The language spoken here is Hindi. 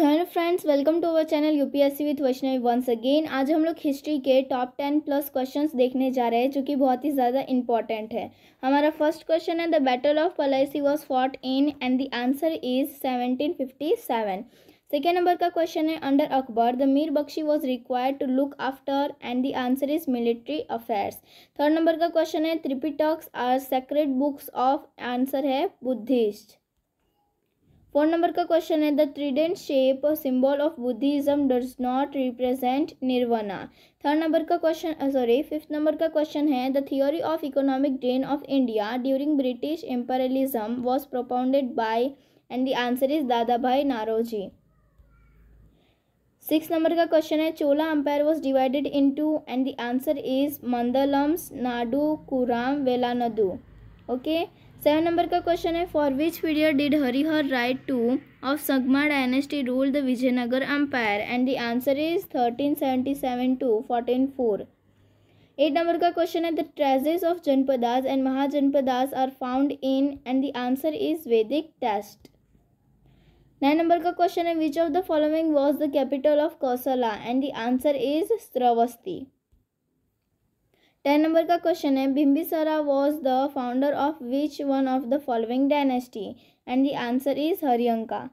Hello friends welcome to our channel UPSC with Vaishnavi once again आज हम लोग हिस्ट्री के टॉप टेन प्लस क्वेश्चंस देखने जा रहे हैं जो कि बहुत ही ज़्यादा इंपॉर्टेंट है हमारा फर्स्ट क्वेश्चन है the battle of Plassey was fought in and the answer is 1757 second number का क्वेश्चन है under Akbar the Mir Bakhshi was required to look after and the answer is military affairs third number का क्वेश्चन है Tripitakas are sacred books of answer है बुद्धिस्ट फोर नंबर का क्वेश्चन है the trident shape symbol of Buddhism does not represent nirvana third number का क्वेश्चन सॉरी फिफ्थ नंबर का क्वेश्चन है the theory of economic drain of India during British imperialism was propounded by and the answer is Dadabhai Naoroji six number का क्वेश्चन है Chola empire was divided into and the answer is mandalams nadu kurram valanadu okay okay? Seven number का क्वेश्चन है for which period did Harihara right two of Sangama dynasty rule the Vijayanagara empire and the answer is thirteen seventy seven to fourteen four eight number का क्वेश्चन है the traces of janapadas and mahajanapadas are found in and the answer is Vedic text nine number का क्वेश्चन है which of the following was the capital of Kosala and the answer is Shravasti ten number का क्वेश्चन है Bimbisara was the founder of which one of the following dynasty and the answer is Haryanka